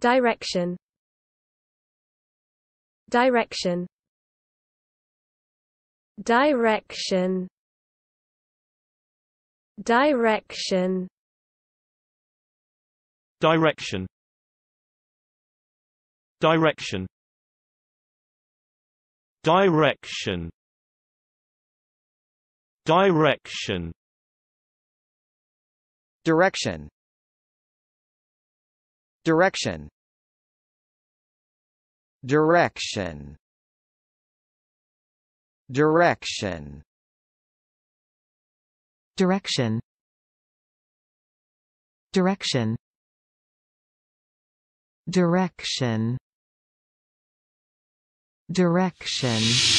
Direction Direction Direction Direction Direction Direction Direction Direction Direction Direction Direction Direction Direction Direction Direction Direction